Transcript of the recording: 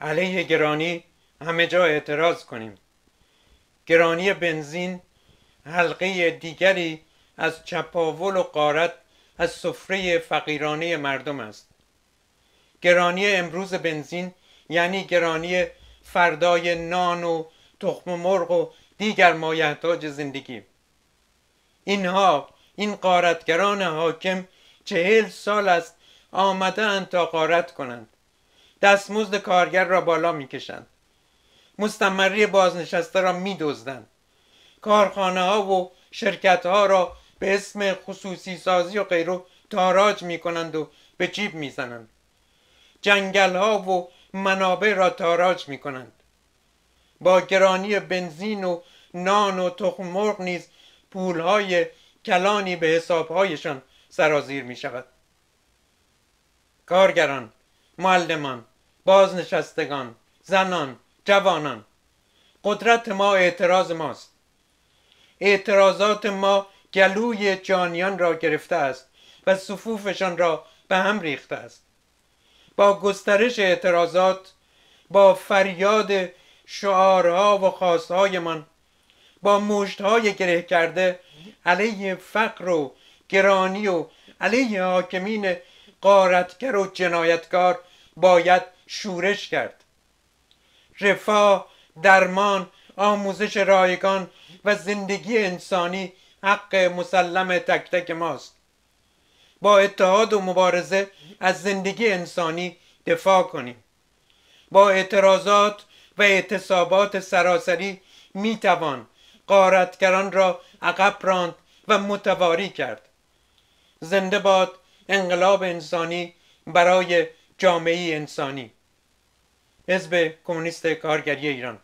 علیه گرانی همه جا اعتراض کنیم گرانی بنزین حلقه دیگری از چپاول و قارت از سفره فقیرانه مردم است گرانی امروز بنزین یعنی گرانی فردای نان و تخم مرغ و دیگر مایحتاج زندگی اینها این قارتگران حاکم چهل سال است آمدهاند تا غارت کنند دستمزد کارگر را بالا میکشند مستمری بازنشسته را میدزدند کارخانه ها و شرکت ها را به اسم خصوصی سازی و غیره تاراج می کنند و به جیب میزنند جنگل ها و منابع را تاراج می کنند با گرانی بنزین و نان و تخم مرغ نیز های کلانی به حسابهایشان سرازیر می شود کارگران معلمان بازنشستگان زنان جوانان قدرت ما اعتراض ماست اعتراضات ما گلوی جانیان را گرفته است و صفوفشان را به هم ریخته است با گسترش اعتراضات با فریاد شعارها و خواستهایمان با مشتهای گره کرده علیه فقر و گرانی و علیه حاکمین قارتگر و جنایتکار باید شورش کرد رفاه درمان آموزش رایگان و زندگی انسانی حق مسلم تک تک ماست با اتحاد و مبارزه از زندگی انسانی دفاع کنیم با اعتراضات و اعتصابات سراسری میتوان قارتگران را عقب راند و متواری کرد زنده باد انقلاب انسانی برای جامعه انسانی حزب کمونیست کارگری ایران